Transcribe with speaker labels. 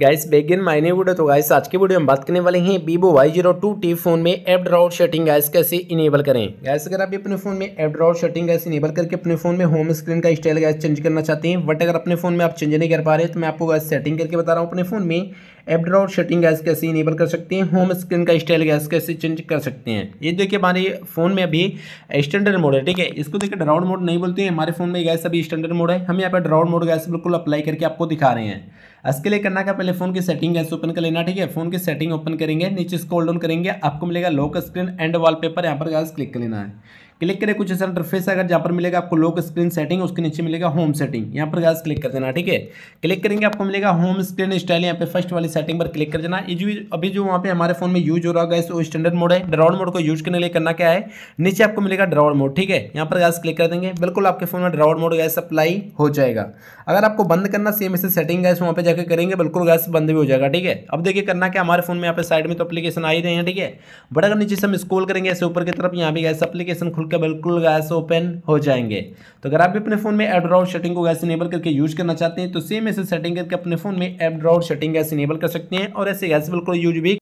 Speaker 1: guys begin my video तो guys आज के वीडियो में बात करने वाले हैं Vivo Y zero two T phone में एप ड्राउट शटिंग गाइस कैसे इनेबल करें गाइस अगर आप अपने फोन में app drawer setting gas enable करके अपने फोन में होम स्क्रीन का स्टाइल गैस चेंज करना चाहते हैं बट अगर अपने फोन में आप चेंज नहीं कर पा रहे तो मैं आपको गैस सेटिंग करके बता रहा हूँ अपने फोन में एप ड्राउट शटिंग गैस कैसे इनेबल कर सकते हैं होम स्क्रीन का स्टाइल गैस कैसे चेंज कर सकते हैं ये तो देखिए हमारे फोन में अभी स्टैंडर्ड मोड है ठीक है इसको देखिए ड्राउट मोड नहीं बोलते हैं हमारे फोन में गैस अभी स्टैंडर्ड मोड है हम यहाँ पर ड्राउट मोड गैस बिल्कुल अप्लाई करके आपको दिखा रहे हैं इसके लिए करना का पहले फोन की सेटिंग है ओपन कर लेना ठीक है फोन की सेटिंग ओपन करेंगे नीचे स्क्रॉल डाउन करेंगे आपको मिलेगा लॉक स्क्रीन एंड वॉलपेपर यहाँ पर क्लिक कर लेना है क्लिक करें कुछ ऐसा इंटरफेस अगर जहाँ पर मिलेगा आपको लोक स्क्रीन सेटिंग उसके नीचे मिलेगा होम सेटिंग यहाँ पर गैस क्लिक कर देना ठीक है क्लिक करेंगे आपको मिलेगा होम स्क्रीन स्टाइल यहाँ पे फर्स्ट वाली सेटिंग पर क्लिक कर देना अभी जो वहाँ पे हमारे फोन में यूज हो रहा गैस वो स्टैंडर्ड मोड है ड्रॉड मोड को यूज करने के लिए करना क्या है नीचे आपको मिलेगा ड्रॉड मोड ठीक है यहाँ पर गैस क्लिक कर देंगे बिल्कुल आपके फोन में ड्रॉड मोड गैस अप्लाई हो जाएगा अगर आपको बंद करना सेम ऐसे सेटिंग गैस वहाँ पर जाकर करेंगे बिल्कुल गैस बंद भी हो जाएगा ठीक है अब देखिए करना क्या हमारे फोन में यहाँ पे साइड में तो अपलीकेशन आ ही रहे हैं ठीक है बट अगर नीचे से हम स्कोल करेंगे ऐसे ऊपर की तरफ यहाँ भी गैस अपलीकेशन खुल खुल के बिल्कुल गैस ओपन हो जाएंगे तो अगर आप भी अपने फ़ोन में एड ड्रॉट शटिंग को गैस इनेबल करके यूज करना चाहते हैं तो सेम ऐसे सेटिंग करके अपने फ़ोन में एड ड्रॉट शटिंग गैस इनेबल कर सकते हैं और ऐसे गैस बिल्कुल यूज भी